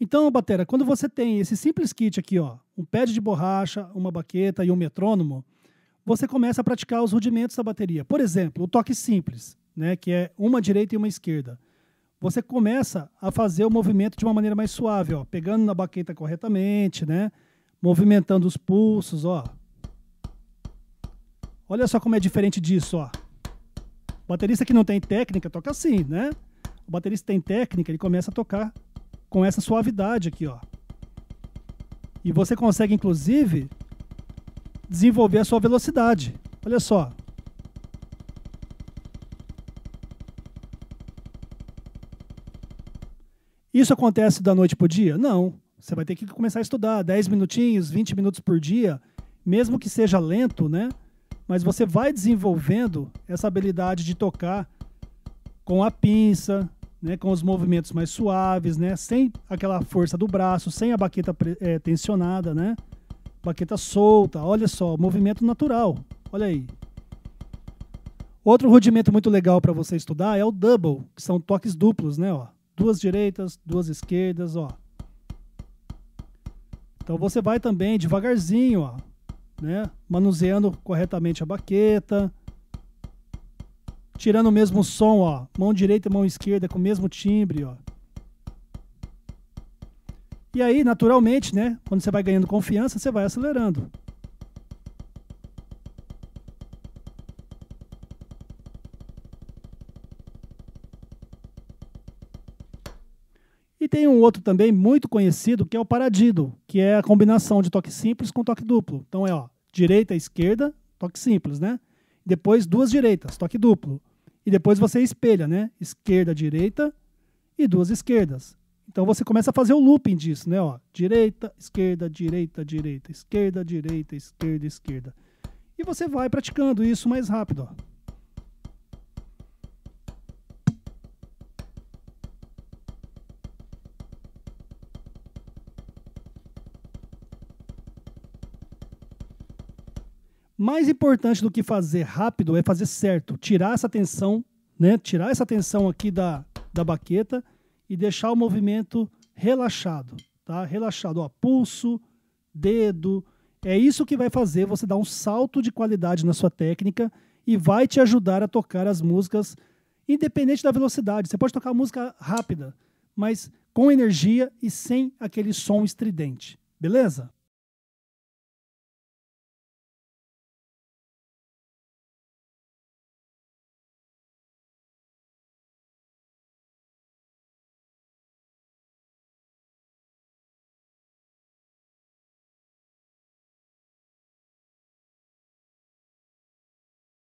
Então, Batera, quando você tem esse simples kit aqui, ó, um pad de borracha, uma baqueta e um metrônomo, você começa a praticar os rudimentos da bateria. Por exemplo, o toque simples, né, que é uma direita e uma esquerda. Você começa a fazer o movimento de uma maneira mais suave, ó, pegando na baqueta corretamente, né, movimentando os pulsos, ó. Olha só como é diferente disso, ó. O baterista que não tem técnica toca assim, né? O baterista tem técnica, ele começa a tocar com essa suavidade aqui, ó. E você consegue, inclusive, desenvolver a sua velocidade. Olha só. Isso acontece da noite para o dia? Não. Você vai ter que começar a estudar 10 minutinhos, 20 minutos por dia, mesmo que seja lento, né? Mas você vai desenvolvendo essa habilidade de tocar com a pinça, né, com os movimentos mais suaves, né, sem aquela força do braço, sem a baqueta é, tensionada, né, baqueta solta. Olha só, movimento natural. Olha aí. Outro rudimento muito legal para você estudar é o double, que são toques duplos, né, ó. Duas direitas, duas esquerdas, ó. Então você vai também devagarzinho, ó, né, manuseando corretamente a baqueta, tirando o mesmo som, ó. Mão direita e mão esquerda com o mesmo timbre, ó. E aí, naturalmente, né? Quando você vai ganhando confiança, você vai acelerando. E tem um outro também muito conhecido que é o paradido, que é a combinação de toque simples com toque duplo. Então é ó, direita, esquerda, toque simples, né? Depois duas direitas, toque duplo. E depois você espelha, né? Esquerda, direita e duas esquerdas. Então você começa a fazer o looping disso, né? Ó, direita, esquerda, direita, direita, esquerda, direita, esquerda, esquerda. E você vai praticando isso mais rápido, ó. Mais importante do que fazer rápido é fazer certo, tirar essa tensão, né? Tirar essa tensão aqui da, da baqueta e deixar o movimento relaxado, tá? Relaxado, ó, pulso, dedo. É isso que vai fazer você dar um salto de qualidade na sua técnica e vai te ajudar a tocar as músicas independente da velocidade. Você pode tocar música rápida, mas com energia e sem aquele som estridente. Beleza?